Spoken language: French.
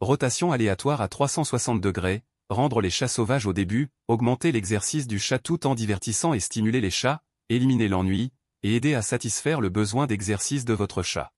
rotation aléatoire à 360 degrés, rendre les chats sauvages au début, augmenter l'exercice du chat tout en divertissant et stimuler les chats, éliminer l'ennui, et aider à satisfaire le besoin d'exercice de votre chat.